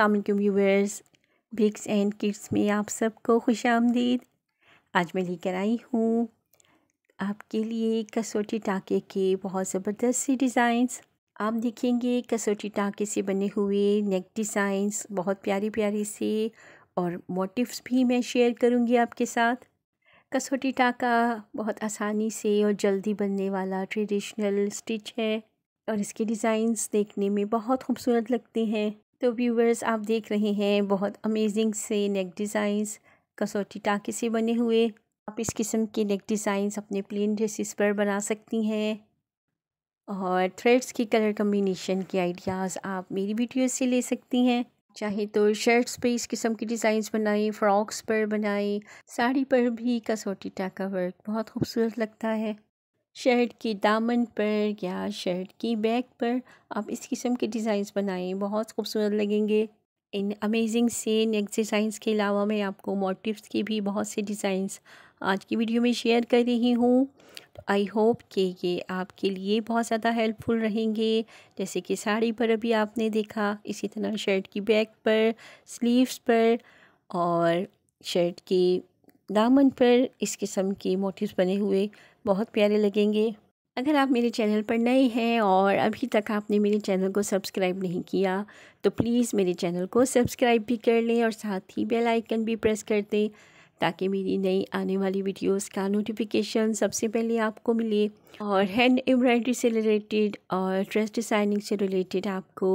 अल्लाम viewers बिग्स and kids में आप सबको खुश आमदीद आज मैं लेकर आई हूँ आपके लिए कसौटी टाके के बहुत ज़बरदस्त से डिज़ाइंस आप देखेंगे कसौटी टाके से बने हुए नेक डिज़ाइंस बहुत प्यारे प्यारे से और मोटिव्स भी मैं शेयर करूँगी आपके साथ कसौटी टाका बहुत आसानी से और जल्दी बनने वाला ट्रेडिशनल स्टिच है और इसके डिज़ाइंस देखने में बहुत खूबसूरत लगते हैं तो व्यूवर्स आप देख रहे हैं बहुत अमेजिंग से नेक डिज़ाइंस कसौटी टाके से बने हुए आप इस किस्म के नेक डिज़ाइंस अपने प्लेन ड्रेसिस पर बना सकती हैं और थ्रेड्स की कलर कम्बिनेशन के आइडियाज़ आप मेरी वीडियो से ले सकती हैं चाहे तो शर्ट्स पे इस किस्म के डिज़ाइंस बनाएं फ्रॉक्स पर बनाएं साड़ी पर भी कसौटी टाका वर्क बहुत खूबसूरत लगता है शर्ट की दामन पर या शर्ट की बैक पर आप इस किस्म के डिज़ाइंस बनाएं बहुत खूबसूरत लगेंगे इन अमेजिंग सेन एक्सरसाइज के अलावा मैं आपको मोटिव्स की भी बहुत से डिज़ाइंस आज की वीडियो में शेयर कर रही हूँ तो आई होप कि ये आपके लिए बहुत ज़्यादा हेल्पफुल रहेंगे जैसे कि साड़ी पर अभी आपने देखा इसी तरह शर्ट की बैक पर स्लीव्स पर और शर्ट की दामन पर इस किस्म के मोटिव्स बने हुए बहुत प्यारे लगेंगे अगर आप मेरे चैनल पर नए हैं और अभी तक आपने मेरे चैनल को सब्सक्राइब नहीं किया तो प्लीज़ मेरे चैनल को सब्सक्राइब भी कर लें और साथ ही बेल आइकन भी प्रेस कर दें ताकि मेरी नई आने वाली वीडियोस का नोटिफिकेशन सबसे पहले आपको मिले और हैंड एम्ब्रॉयडरी से रिलेटेड और ड्रेस डिज़ाइनिंग से रिलेटेड आपको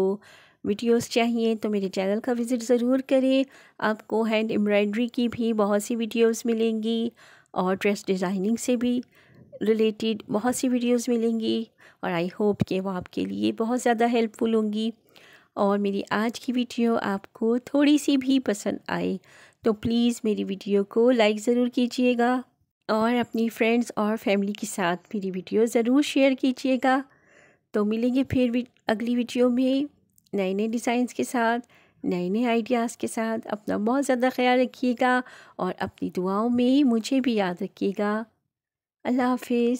वीडियोस चाहिए तो मेरे चैनल का विज़िट ज़रूर करें आपको हैंड एम्ब्रॉयडरी की भी बहुत सी वीडियोस मिलेंगी और ड्रेस डिज़ाइनिंग से भी रिलेटेड बहुत सी वीडियोस मिलेंगी और आई होप कि वो आपके लिए बहुत ज़्यादा हेल्पफुल होंगी और मेरी आज की वीडियो आपको थोड़ी सी भी पसंद आए तो प्लीज़ मेरी वीडियो को लाइक ज़रूर कीजिएगा और अपनी फ्रेंड्स और फैमिली के साथ मेरी वीडियो ज़रूर शेयर कीजिएगा तो मिलेंगे फिर भी अगली वीडियो में नए नए डिज़ाइंस के साथ नए नए आइडियाज़ के साथ अपना बहुत ज़्यादा ख्याल रखिएगा और अपनी दुआओं में मुझे भी याद रखिएगा আল্লাহ হাফিজ